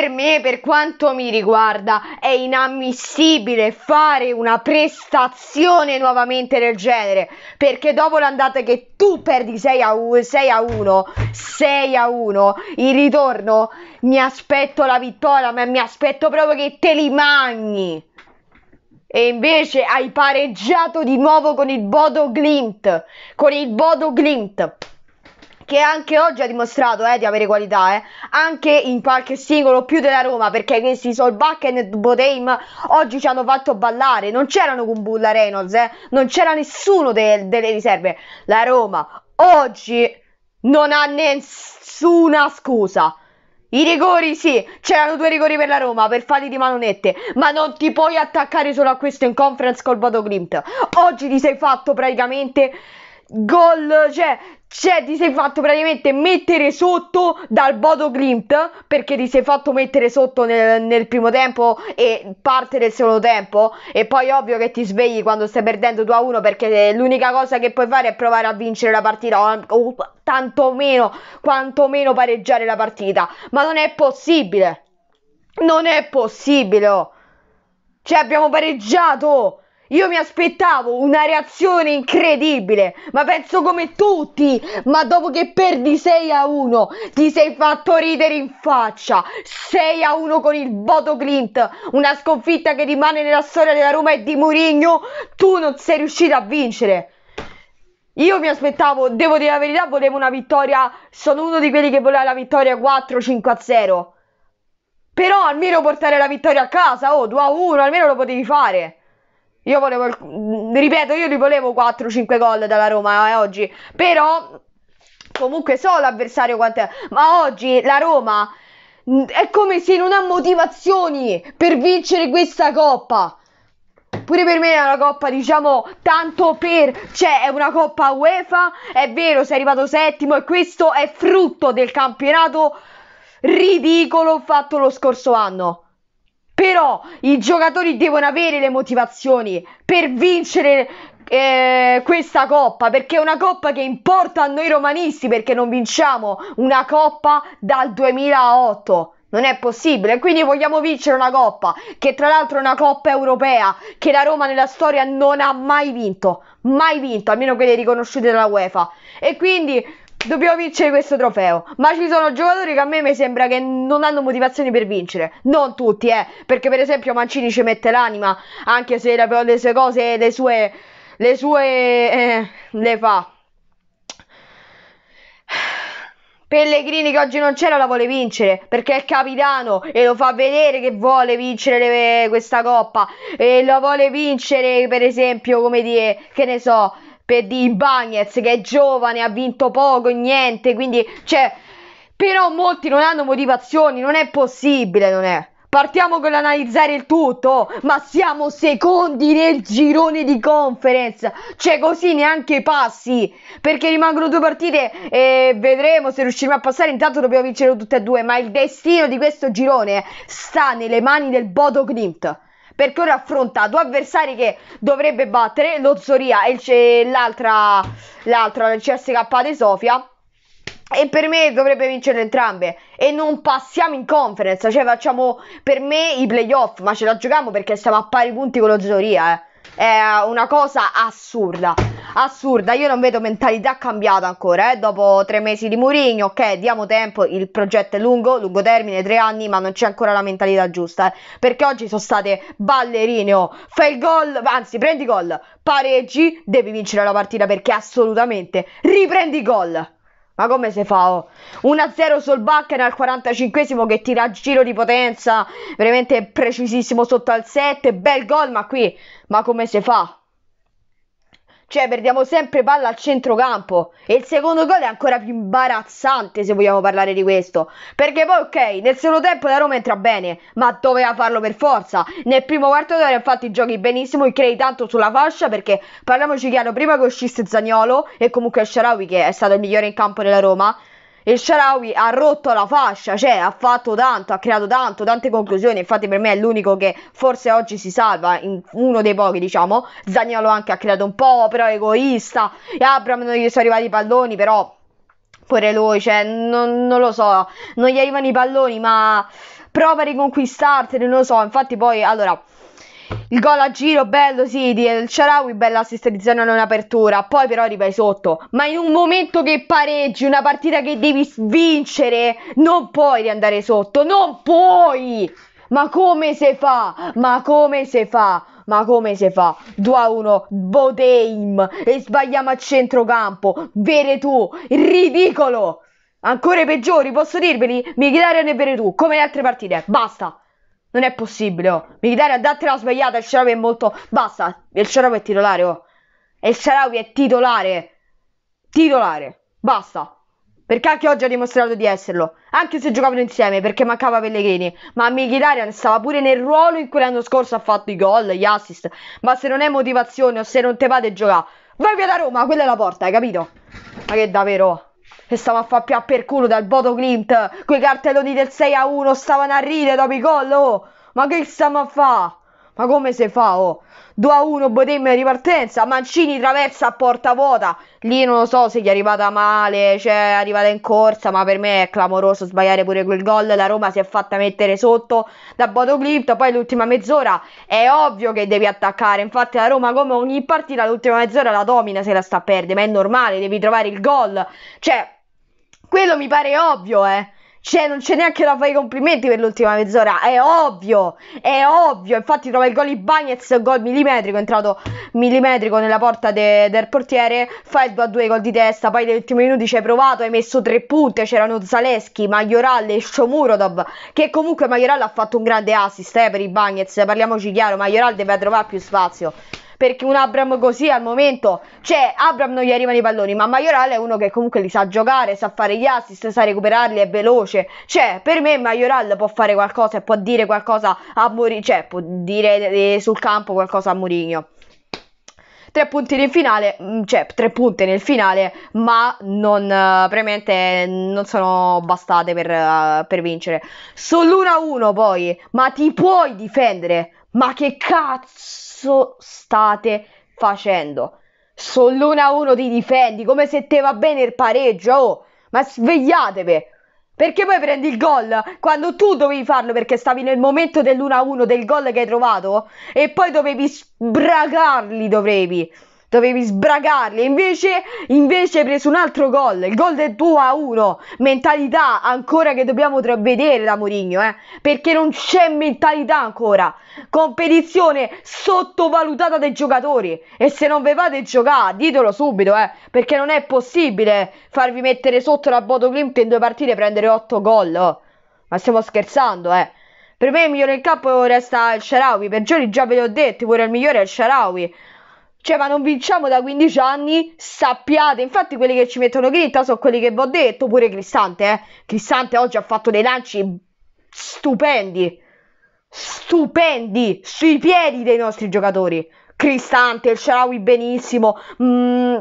per me, per quanto mi riguarda, è inammissibile fare una prestazione nuovamente del genere. Perché dopo l'andata che tu perdi 6 a, 1, 6 a 1, 6 a 1, il ritorno mi aspetto la vittoria, ma mi aspetto proprio che te li mangi. E invece hai pareggiato di nuovo con il Bodo Glimt. Con il Bodo Glimt che anche oggi ha dimostrato eh, di avere qualità, eh. anche in qualche singolo più della Roma, perché questi Solbakken e Boteim oggi ci hanno fatto ballare, non c'erano Kumbulla Reynolds, eh. non c'era nessuno de- delle riserve, la Roma oggi non ha nessuna scusa. I rigori sì, c'erano due rigori per la Roma per falli di manonette, ma non ti puoi attaccare solo a questo in conference col Bodo Glimt. Oggi ti sei fatto praticamente gol, cioè, cioè ti sei fatto praticamente mettere sotto dal Bodo Glimt perché ti sei fatto mettere sotto nel, nel, primo tempo e parte del secondo tempo e poi ovvio che ti svegli quando stai perdendo 2 a 1 perché eh, l'unica cosa che puoi fare è provare a vincere la partita o, tantomeno quantomeno pareggiare la partita ma non è possibile non è possibile oh. cioè abbiamo pareggiato io mi aspettavo una reazione incredibile, ma penso come tutti, ma dopo che perdi 6 a 1 ti sei fatto ridere in faccia. 6 a 1 con il Bodo Clint, una sconfitta che rimane nella storia della Roma e di Mourinho, tu non sei riuscito a vincere. Io mi aspettavo, devo dire la verità, volevo una vittoria, sono uno di quelli che voleva la vittoria 4-5 a 0. Però almeno portare la vittoria a casa, oh, 2 a 1, almeno lo potevi fare. Io volevo, ripeto, io li volevo 4-5 gol dalla Roma eh, oggi, però comunque so l'avversario quant'è, ma oggi la Roma mm, è come se non ha motivazioni per vincere questa coppa. Pure per me è una coppa, diciamo, tanto per, cioè è una coppa UEFA, è vero, sei arrivato settimo e questo è frutto del campionato ridicolo fatto lo scorso anno. Però i giocatori devono avere le motivazioni per vincere eh, questa coppa perché è una coppa che importa a noi romanisti perché non vinciamo una coppa dal 2008. Non è possibile, quindi vogliamo vincere una coppa, che tra l'altro è una coppa europea, che la Roma nella storia non ha mai vinto, mai vinto, almeno quelle riconosciute dalla UEFA. E quindi dobbiamo vincere questo trofeo. Ma ci sono giocatori che a me mi sembra che non hanno motivazioni per vincere. Non tutti, eh. Perché, per esempio, Mancini ci mette l'anima. Anche se però le sue cose, le sue. Le sue. Eh, le fa. Pellegrini che oggi non c'era la vuole vincere perché è il capitano e lo fa vedere che vuole vincere le, eh, questa coppa e lo vuole vincere per esempio come dire che ne so per di Bagnets che è giovane, ha vinto poco, niente, quindi cioè però molti non hanno motivazioni, non è possibile, non è. Partiamo con l'analizzare il tutto, ma siamo secondi nel girone di conference, cioè così neanche passi, perché rimangono due partite e vedremo se riusciremo a passare, intanto dobbiamo vincere tutte e due, ma il destino di questo girone sta nelle mani del Bodo Klimt perché ora affronta due avversari che dovrebbe battere, lo Zoria e il, l'altra, l'altra, il CSK di Sofia. E per me dovrebbe vincere entrambe. E non passiamo in conference. Cioè, facciamo per me i playoff. Ma ce la giochiamo perché siamo a pari punti con lo Zoria. Eh è una cosa assurda assurda. Io non vedo mentalità cambiata ancora. Eh? Dopo tre mesi di Mourinho, ok, diamo tempo. Il progetto è lungo, lungo termine, tre anni, ma non c'è ancora la mentalità giusta. Eh? Perché oggi sono state ballerine. Oh. Fai il gol, anzi, prendi gol, pareggi, devi vincere la partita perché assolutamente riprendi gol. Ma come si fa? Oh? 1-0 sul Bakken al 45 che tira a giro di potenza, veramente precisissimo sotto al 7, bel gol, ma qui, ma come si fa? Cioè, perdiamo sempre palla al centrocampo. E il secondo gol è ancora più imbarazzante, se vogliamo parlare di questo. Perché poi, ok, nel secondo tempo la Roma entra bene, ma doveva farlo per forza. Nel primo quarto d'ora, infatti, giochi benissimo e crei tanto sulla fascia. Perché parliamoci chiaro: prima che uscisse Zagnolo e comunque Sharawi, che è stato il migliore in campo della Roma, il Sharawi ha rotto la fascia, cioè ha fatto tanto, ha creato tanto, tante conclusioni, infatti per me è l'unico che forse oggi si salva, in uno dei pochi diciamo, Zagnolo anche ha creato un po', però è egoista, e Abram non gli sono arrivati i palloni, però pure lui, cioè non, non lo so, non gli arrivano i palloni, ma prova a riconquistartene, non lo so, infatti poi allora... Il gol a giro bello sì di El Sharawi, bella assistenzione all'apertura, poi però arrivai sotto. Ma in un momento che pareggi, una partita che devi vincere, non puoi riandare sotto, non puoi! Ma come si fa? Ma come si fa? Ma come si fa? 2 a 1 Bodeim e sbagliamo a centrocampo. Vere tu, ridicolo! Ancora i peggiori, posso dirveli? Mkhitaryan e Vere tu, come le altre partite. Basta. Non è possibile, oh. Militare, andatela svegliata. Il Sharawi è molto. Basta. Il Sharawi è titolare, oh. E il Sharawi è titolare. Titolare. Basta. Perché anche oggi ha dimostrato di esserlo. Anche se giocavano insieme, perché mancava Pellegrini. Ma Mkhitaryan stava pure nel ruolo in cui l'anno scorso ha fatto i gol, gli assist. Ma se non è motivazione o se non te fate giocare, vai via da Roma. Quella è la porta, hai capito? Ma che davvero, e stava a far più a per culo dal Bodo Glimt. Quei cartelloni del 6 a 1 stavano a ridere dopo i gol. Oh. Ma che stiamo a fare? Ma come si fa? Oh? 2 a 1 Bodem ripartenza. Mancini traversa a porta vuota. Lì non lo so se gli è arrivata male, cioè è arrivata in corsa. Ma per me è clamoroso sbagliare pure quel gol. La Roma si è fatta mettere sotto da Bodo Clipt. Poi l'ultima mezz'ora è ovvio che devi attaccare. Infatti, la Roma, come ogni partita, l'ultima mezz'ora la domina se la sta a perdere. Ma è normale, devi trovare il gol. Cioè quello mi pare ovvio, eh. Cioè, non c'è neanche da fare i complimenti per l'ultima mezz'ora. È ovvio, è ovvio. Infatti, trova il gol Ibagnez, gol millimetrico. È entrato millimetrico nella porta de- del portiere. Fa il 2-2 gol di testa. Poi, negli ultimi minuti ci hai provato. Hai messo tre punte. C'erano Zaleschi, Majoral e Shomurodov. Che comunque Majoral ha fatto un grande assist eh, per Ibagnez. Parliamoci chiaro: Majoral deve trovare più spazio perché un Abram così al momento, cioè Abram non gli arrivano i palloni, ma Maioral è uno che comunque li sa giocare, sa fare gli assist, sa recuperarli, è veloce, cioè per me Maioral può fare qualcosa e può dire qualcosa a Mourinho, cioè può dire eh, sul campo qualcosa a Mourinho tre punti nel finale, mm, cioè tre punti nel finale, ma non, uh, eh, premente non sono bastate per, uh, per vincere. Solo 1-1 poi, ma ti puoi difendere? Ma che cazzo state facendo? Solo 1 1 ti difendi, come se te va bene il pareggio, oh! Ma svegliatevi! Perché poi prendi il gol quando tu dovevi farlo perché stavi nel momento dell'1-1 del gol che hai trovato e poi dovevi sbragarli, dovevi dovevi sbragarli. Invece, invece hai preso un altro gol, il gol del 2 a 1. Mentalità ancora che dobbiamo vedere da Mourinho, eh? perché non c'è mentalità ancora. Competizione sottovalutata dai giocatori. E se non ve fate giocare, ditelo subito, eh? perché non è possibile farvi mettere sotto la Bodo Klimt in due partite e prendere 8 gol. Oh. Ma stiamo scherzando, eh. Per me il migliore in campo resta il Sharawi. Per giorni già ve l'ho detto, pure il migliore è il Sharawi cioè ma non vinciamo da 15 anni, sappiate, infatti quelli che ci mettono grinta sono quelli che vi ho detto, pure Cristante, eh. Cristante oggi ha fatto dei lanci stupendi, stupendi, sui piedi dei nostri giocatori. Cristante, il Sharawi benissimo, mm,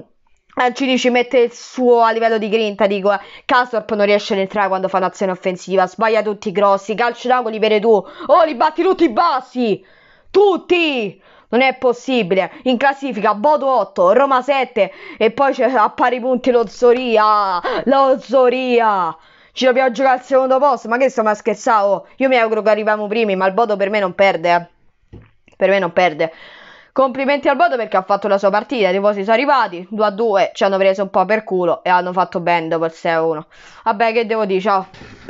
Ancini eh, ci mette il suo a livello di grinta, dico, Castorp eh. non riesce ad entrare quando fa un'azione offensiva, sbaglia tutti i grossi, calci d'angolo li tu, oh li batti tutti i bassi, tutti! Non è possibile. In classifica Bodo 8, Roma 7 e poi c'è a pari punti lo Zoria. Lo Zoria. Ci dobbiamo giocare al secondo posto. Ma che sto a scherzare? Oh, io mi auguro che arriviamo primi, ma il Bodo per me non perde. Eh. Per me non perde. Complimenti al Bodo perché ha fatto la sua partita. I tifosi sono arrivati 2 a 2. Ci hanno preso un po' per culo e hanno fatto bene dopo il 6 a 1. Vabbè, che devo dire? Ciao.